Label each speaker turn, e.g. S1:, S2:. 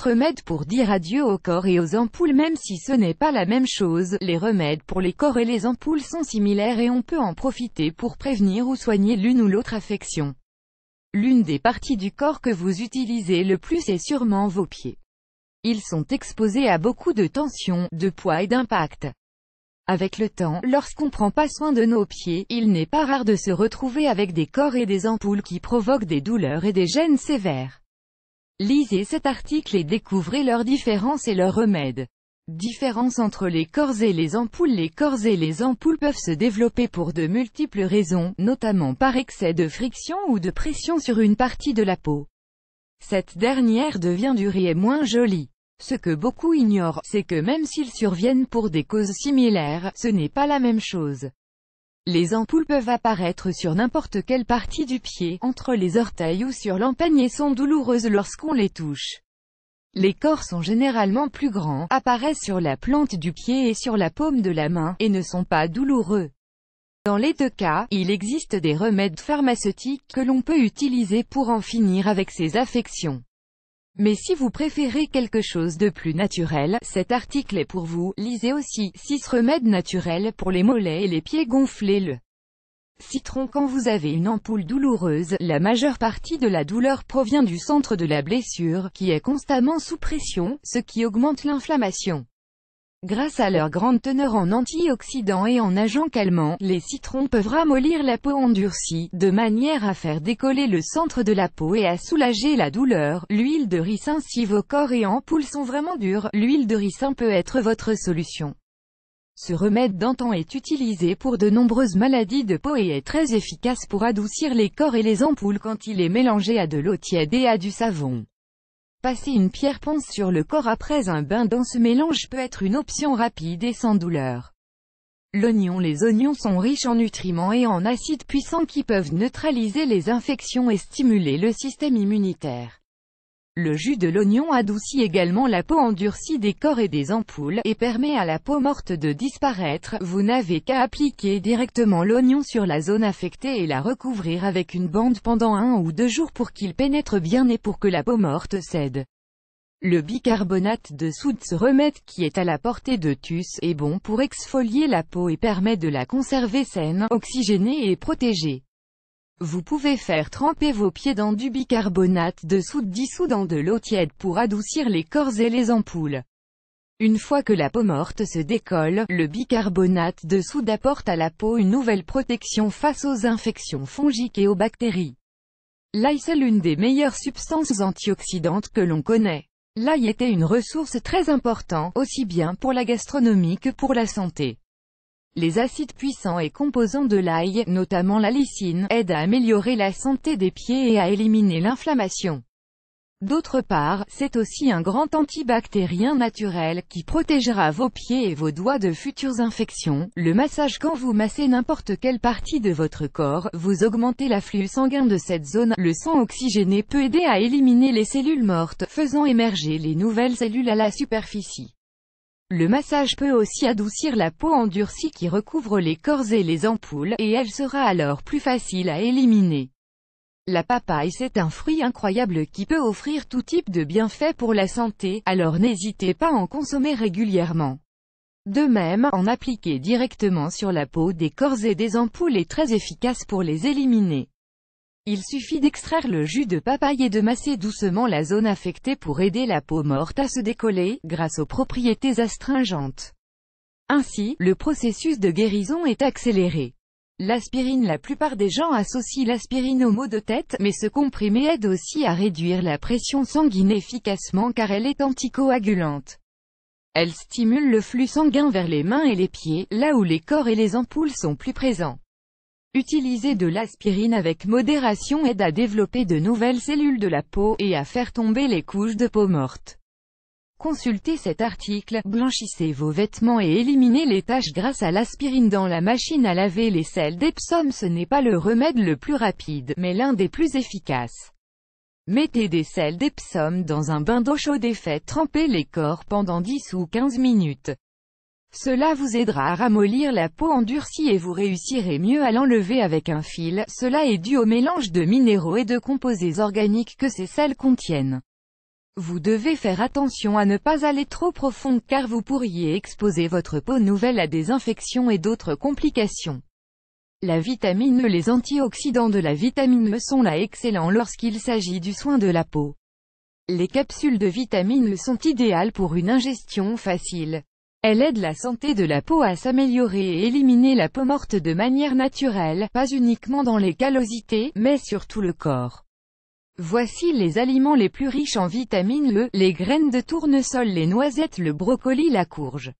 S1: remèdes pour dire adieu au corps et aux ampoules Même si ce n'est pas la même chose, les remèdes pour les corps et les ampoules sont similaires et on peut en profiter pour prévenir ou soigner l'une ou l'autre affection. L'une des parties du corps que vous utilisez le plus est sûrement vos pieds. Ils sont exposés à beaucoup de tensions, de poids et d'impact. Avec le temps, lorsqu'on prend pas soin de nos pieds, il n'est pas rare de se retrouver avec des corps et des ampoules qui provoquent des douleurs et des gènes sévères. Lisez cet article et découvrez leurs différences et leurs remèdes. Différence entre les corps et les ampoules Les corps et les ampoules peuvent se développer pour de multiples raisons, notamment par excès de friction ou de pression sur une partie de la peau. Cette dernière devient dure et moins jolie. Ce que beaucoup ignorent, c'est que même s'ils surviennent pour des causes similaires, ce n'est pas la même chose. Les ampoules peuvent apparaître sur n'importe quelle partie du pied, entre les orteils ou sur l'empeigne et sont douloureuses lorsqu'on les touche. Les corps sont généralement plus grands, apparaissent sur la plante du pied et sur la paume de la main, et ne sont pas douloureux. Dans les deux cas, il existe des remèdes pharmaceutiques que l'on peut utiliser pour en finir avec ces affections. Mais si vous préférez quelque chose de plus naturel, cet article est pour vous. Lisez aussi 6 remèdes naturels pour les mollets et les pieds gonflés. Le citron quand vous avez une ampoule douloureuse, la majeure partie de la douleur provient du centre de la blessure, qui est constamment sous pression, ce qui augmente l'inflammation. Grâce à leur grande teneur en antioxydants et en agents calmants, les citrons peuvent ramollir la peau endurcie, de manière à faire décoller le centre de la peau et à soulager la douleur. L'huile de ricin si vos corps et ampoules sont vraiment durs, l'huile de ricin peut être votre solution. Ce remède d'antan est utilisé pour de nombreuses maladies de peau et est très efficace pour adoucir les corps et les ampoules quand il est mélangé à de l'eau tiède et à du savon. Passer une pierre ponce sur le corps après un bain dans ce mélange peut être une option rapide et sans douleur. L'oignon Les oignons sont riches en nutriments et en acides puissants qui peuvent neutraliser les infections et stimuler le système immunitaire. Le jus de l'oignon adoucit également la peau endurcie des corps et des ampoules, et permet à la peau morte de disparaître, vous n'avez qu'à appliquer directement l'oignon sur la zone affectée et la recouvrir avec une bande pendant un ou deux jours pour qu'il pénètre bien et pour que la peau morte cède. Le bicarbonate de soude ce remède qui est à la portée de tous est bon pour exfolier la peau et permet de la conserver saine, oxygénée et protégée. Vous pouvez faire tremper vos pieds dans du bicarbonate de soude dissous dans de l'eau tiède pour adoucir les corps et les ampoules. Une fois que la peau morte se décolle, le bicarbonate de soude apporte à la peau une nouvelle protection face aux infections fongiques et aux bactéries. L'ail est l'une des meilleures substances antioxydantes que l'on connaît. L'ail était une ressource très importante, aussi bien pour la gastronomie que pour la santé. Les acides puissants et composants de l'ail, notamment la lysine, aident à améliorer la santé des pieds et à éliminer l'inflammation. D'autre part, c'est aussi un grand antibactérien naturel, qui protégera vos pieds et vos doigts de futures infections. Le massage quand vous massez n'importe quelle partie de votre corps, vous augmentez l'afflux sanguin de cette zone. Le sang oxygéné peut aider à éliminer les cellules mortes, faisant émerger les nouvelles cellules à la superficie. Le massage peut aussi adoucir la peau endurcie qui recouvre les corps et les ampoules, et elle sera alors plus facile à éliminer. La papaye c'est un fruit incroyable qui peut offrir tout type de bienfaits pour la santé, alors n'hésitez pas à en consommer régulièrement. De même, en appliquer directement sur la peau des corps et des ampoules est très efficace pour les éliminer. Il suffit d'extraire le jus de papaye et de masser doucement la zone affectée pour aider la peau morte à se décoller, grâce aux propriétés astringentes. Ainsi, le processus de guérison est accéléré. L'aspirine La plupart des gens associent l'aspirine aux maux de tête, mais ce comprimé aide aussi à réduire la pression sanguine efficacement car elle est anticoagulante. Elle stimule le flux sanguin vers les mains et les pieds, là où les corps et les ampoules sont plus présents. Utiliser de l'aspirine avec modération aide à développer de nouvelles cellules de la peau, et à faire tomber les couches de peau morte. Consultez cet article, blanchissez vos vêtements et éliminez les taches grâce à l'aspirine dans la machine à laver les sels d'Epsom ce n'est pas le remède le plus rapide, mais l'un des plus efficaces. Mettez des sels d'Epsom dans un bain d'eau chaude et faites tremper les corps pendant 10 ou 15 minutes. Cela vous aidera à ramollir la peau endurcie et vous réussirez mieux à l'enlever avec un fil, cela est dû au mélange de minéraux et de composés organiques que ces sels contiennent. Vous devez faire attention à ne pas aller trop profond car vous pourriez exposer votre peau nouvelle à des infections et d'autres complications. La vitamine E Les antioxydants de la vitamine E sont là excellents lorsqu'il s'agit du soin de la peau. Les capsules de vitamine E sont idéales pour une ingestion facile. Elle aide la santé de la peau à s'améliorer et éliminer la peau morte de manière naturelle, pas uniquement dans les callosités, mais sur tout le corps. Voici les aliments les plus riches en vitamines E, les graines de tournesol, les noisettes, le brocoli, la courge.